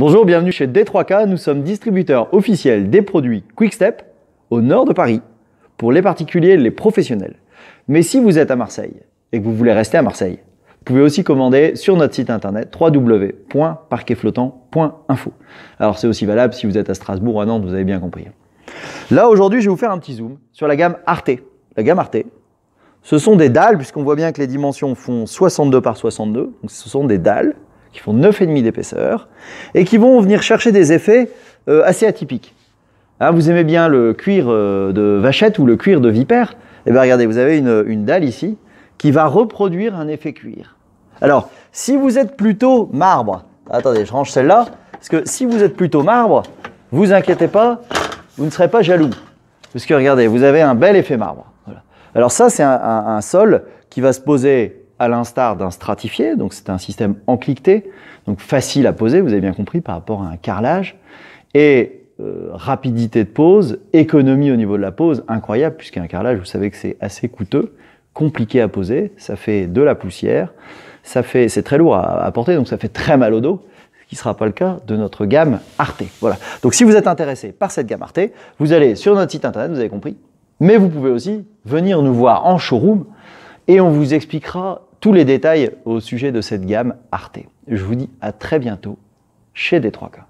Bonjour, bienvenue chez D3K. Nous sommes distributeurs officiels des produits Quickstep au nord de Paris pour les particuliers et les professionnels. Mais si vous êtes à Marseille et que vous voulez rester à Marseille, vous pouvez aussi commander sur notre site internet www.parquetflottant.info. Alors c'est aussi valable si vous êtes à Strasbourg ou à Nantes, vous avez bien compris. Là aujourd'hui, je vais vous faire un petit zoom sur la gamme Arte. La gamme Arte, ce sont des dalles, puisqu'on voit bien que les dimensions font 62 par 62, donc ce sont des dalles qui font 9,5 d'épaisseur, et qui vont venir chercher des effets euh, assez atypiques. Hein, vous aimez bien le cuir euh, de vachette ou le cuir de vipère Eh bien regardez, vous avez une, dalle ici qui va reproduire un effet cuir. Alors, si vous êtes plutôt marbre, attendez, je range celle-là, parce que si vous êtes plutôt marbre, vous inquiétez pas, vous ne serez pas jaloux. Parce que regardez, vous avez un bel effet marbre. Voilà. Alors ça, c'est un, sol qui va se poser à l'instar d'un stratifié, donc c'est un système encliqueté, donc facile à poser, vous avez bien compris, par rapport à un carrelage. Et euh, rapidité de pose, économie au niveau de la pose, incroyable, puisqu'un carrelage, vous savez que c'est assez coûteux, compliqué à poser, ça fait de la poussière, ça fait, c'est très lourd à, apporter porter, donc ça fait très mal au dos, ce qui ne sera pas le cas de notre gamme Arte. Voilà. Donc si vous êtes intéressé par cette gamme Arte, vous allez sur notre site internet, vous avez compris, mais vous pouvez aussi venir nous voir en showroom et on vous expliquera tous les détails au sujet de cette gamme Arte. Je vous dis à très bientôt chez D3K.